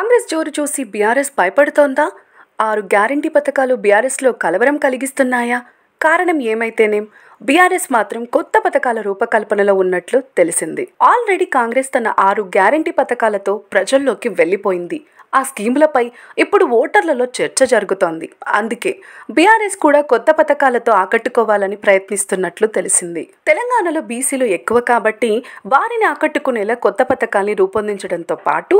కాంగ్రెస్ జోరు చూసి బీఆర్ఎస్ భయపడుతోందా ఆరు గ్యారంటీ పథకాలు బీఆర్ఎస్లో కలవరం కలిగిస్తున్నాయా కారణం ఏమైతేనేం బీఆర్ఎస్ మాత్రం కొత్త పథకాల రూపకల్పనలో ఉన్నట్లు తెలిసింది ఆల్రెడీ కాంగ్రెస్ తన ఆరు గ్యారంటీ పథకాలతో ప్రజల్లోకి వెళ్ళిపోయింది ఆ స్కీములపై ఇప్పుడు ఓటర్లలో చర్చ జరుగుతోంది అందుకే బీఆర్ఎస్ కూడా కొత్త పథకాలతో ఆకట్టుకోవాలని ప్రయత్నిస్తున్నట్లు తెలిసింది తెలంగాణలో బీసీలు ఎక్కువ కాబట్టి వారిని ఆకట్టుకునేలా కొత్త పథకాల్ని రూపొందించడంతో పాటు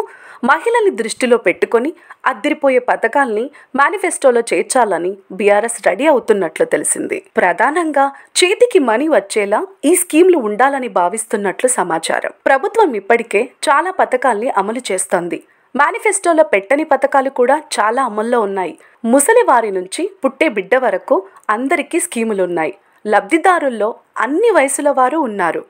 మహిళల్ని దృష్టిలో పెట్టుకొని అద్దరిపోయే పథకాల్ని మేనిఫెస్టోలో చేర్చాలని బీఆర్ఎస్ రెడీ అవుతున్నట్లు తెలిసింది ప్రధానంగా చే చేతికి మనీ వచ్చేలా ఈ స్కీమ్లు ఉండాలని భావిస్తున్నట్లు సమాచారం ప్రభుత్వం ఇప్పటికే చాలా పథకాల్ని అమలు చేస్తోంది మేనిఫెస్టోలో పెట్టని పథకాలు కూడా చాలా అమల్లో ఉన్నాయి ముసలి వారి నుంచి పుట్టే బిడ్డ వరకు అందరికీ స్కీములున్నాయి లబ్ధిదారుల్లో అన్ని వయసుల వారు ఉన్నారు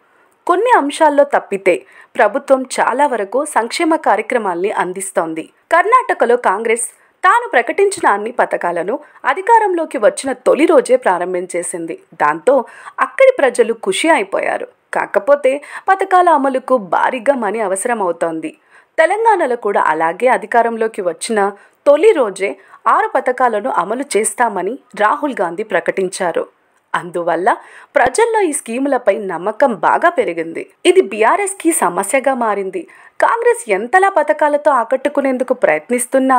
కొన్ని అంశాల్లో తప్పితే ప్రభుత్వం చాలా వరకు సంక్షేమ కార్యక్రమాల్ని అందిస్తోంది కర్ణాటకలో కాంగ్రెస్ తాను ప్రకటించిన అన్ని పథకాలను అధికారంలోకి వచ్చిన తొలి రోజే ప్రారంభించేసింది దాంతో అక్కడి ప్రజలు ఖుషి అయిపోయారు కాకపోతే పథకాల అమలుకు భారీగా మనీ అవసరం అవుతోంది తెలంగాణలో కూడా అలాగే అధికారంలోకి వచ్చిన తొలి రోజే ఆరు పథకాలను అమలు చేస్తామని రాహుల్ గాంధీ ప్రకటించారు అందువల్ల ప్రజల్లో ఈ స్కీములపై నమ్మకం బాగా పెరిగింది ఇది బీఆర్ఎస్కి సమస్యగా మారింది కాంగ్రెస్ ఎంతలా పథకాలతో ఆకట్టుకునేందుకు ప్రయత్నిస్తున్నా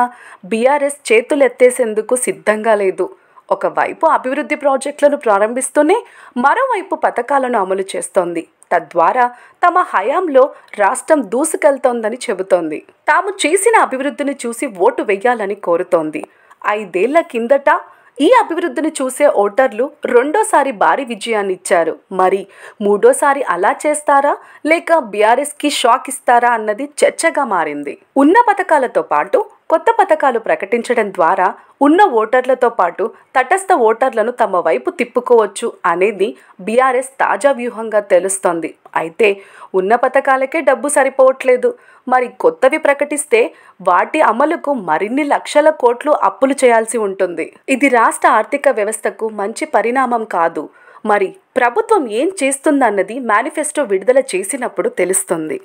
బీఆర్ఎస్ చేతులెత్తేసేందుకు సిద్ధంగా లేదు ఒకవైపు అభివృద్ధి ప్రాజెక్టులను ప్రారంభిస్తూనే మరోవైపు పథకాలను అమలు చేస్తోంది తద్వారా తమ హయాంలో రాష్ట్రం దూసుకెళ్తోందని చెబుతోంది తాము చేసిన అభివృద్ధిని చూసి ఓటు వేయాలని కోరుతోంది ఐదేళ్ల కిందట ఈ అభివృద్ధిని చూసే ఓటర్లు రెండోసారి భారీ విజయాన్ని ఇచ్చారు మరి మూడోసారి అలా చేస్తారా లేక బీఆర్ఎస్కి షాక్ ఇస్తారా అన్నది చర్చగా మారింది ఉన్న పథకాలతో పాటు కొత్త పథకాలు ప్రకటించడం ద్వారా ఉన్న ఓటర్లతో పాటు తటస్థ ఓటర్లను తమ వైపు తిప్పుకోవచ్చు అనేది బీఆర్ఎస్ తాజా వ్యూహంగా తెలుస్తోంది అయితే ఉన్న పథకాలకే డబ్బు సరిపోవట్లేదు మరి కొత్తవి ప్రకటిస్తే వాటి అమలుకు మరిన్ని లక్షల కోట్లు అప్పులు చేయాల్సి ఉంటుంది ఇది రాష్ట్ర ఆర్థిక వ్యవస్థకు మంచి పరిణామం కాదు మరి ప్రభుత్వం ఏం చేస్తుందన్నది మేనిఫెస్టో విడుదల చేసినప్పుడు తెలుస్తుంది